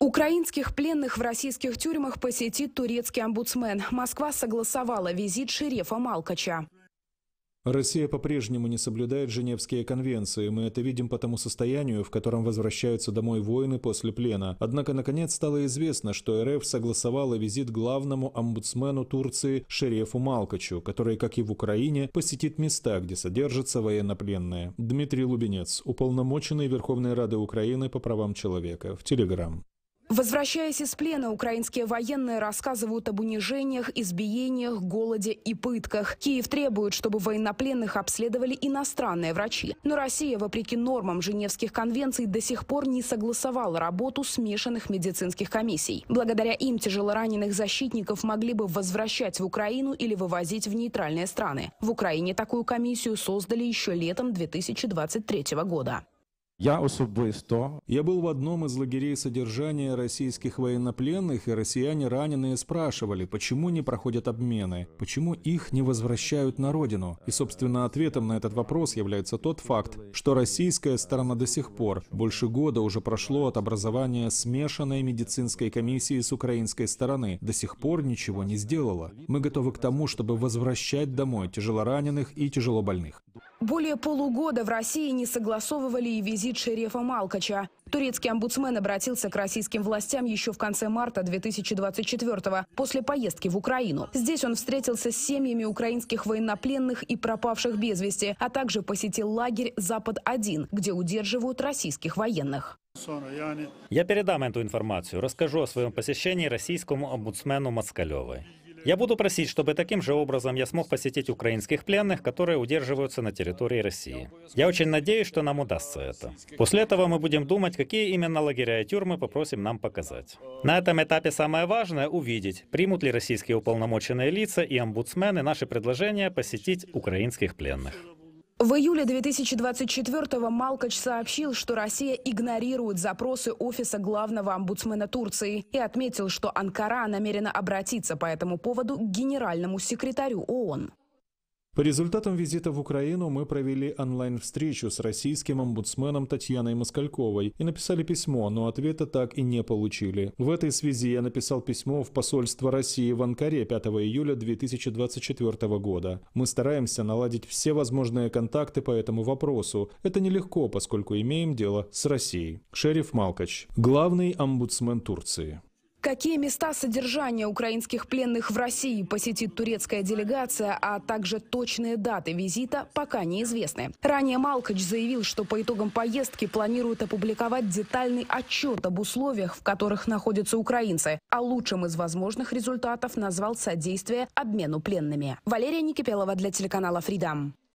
Украинских пленных в российских тюрьмах посетит турецкий омбудсмен. Москва согласовала визит шерифа Малкача. Россия по-прежнему не соблюдает Женевские конвенции. Мы это видим по тому состоянию, в котором возвращаются домой воины после плена. Однако, наконец, стало известно, что РФ согласовала визит главному омбудсмену Турции Шерефу Малкачу, который, как и в Украине, посетит места, где содержатся военнопленные. Дмитрий Лубенец, уполномоченный Верховной Рады Украины по правам человека, в Телеграм. Возвращаясь из плена, украинские военные рассказывают об унижениях, избиениях, голоде и пытках. Киев требует, чтобы военнопленных обследовали иностранные врачи. Но Россия, вопреки нормам Женевских конвенций, до сих пор не согласовала работу смешанных медицинских комиссий. Благодаря им тяжелораненых защитников могли бы возвращать в Украину или вывозить в нейтральные страны. В Украине такую комиссию создали еще летом 2023 года. Я особисто я был в одном из лагерей содержания российских военнопленных, и россияне раненые спрашивали, почему не проходят обмены, почему их не возвращают на родину. И, собственно, ответом на этот вопрос является тот факт, что российская сторона до сих пор больше года уже прошло от образования смешанной медицинской комиссии с украинской стороны, до сих пор ничего не сделала. Мы готовы к тому, чтобы возвращать домой тяжелораненых и тяжелобольных. Более полугода в России не согласовывали и визит шерифа Малкача. Турецкий омбудсмен обратился к российским властям еще в конце марта 2024 после поездки в Украину. Здесь он встретился с семьями украинских военнопленных и пропавших без вести, а также посетил лагерь «Запад-1», где удерживают российских военных. Я передам эту информацию, расскажу о своем посещении российскому омбудсмену Москалевой. Я буду просить, чтобы таким же образом я смог посетить украинских пленных, которые удерживаются на территории России. Я очень надеюсь, что нам удастся это. После этого мы будем думать, какие именно лагеря и тюрьмы попросим нам показать. На этом этапе самое важное — увидеть, примут ли российские уполномоченные лица и омбудсмены наши предложения посетить украинских пленных. В июле 2024-го Малкач сообщил, что Россия игнорирует запросы Офиса главного омбудсмена Турции и отметил, что Анкара намерена обратиться по этому поводу к генеральному секретарю ООН. По результатам визита в Украину мы провели онлайн-встречу с российским омбудсменом Татьяной Москальковой и написали письмо, но ответа так и не получили. В этой связи я написал письмо в посольство России в Анкаре 5 июля 2024 года. Мы стараемся наладить все возможные контакты по этому вопросу. Это нелегко, поскольку имеем дело с Россией. Шериф Малкач, главный омбудсмен Турции. Какие места содержания украинских пленных в России посетит турецкая делегация, а также точные даты визита пока неизвестны. Ранее Малкоч заявил, что по итогам поездки планирует опубликовать детальный отчет об условиях, в которых находятся украинцы. А лучшим из возможных результатов назвал содействие обмену пленными. Валерия Никипелова для телеканала «Фридам».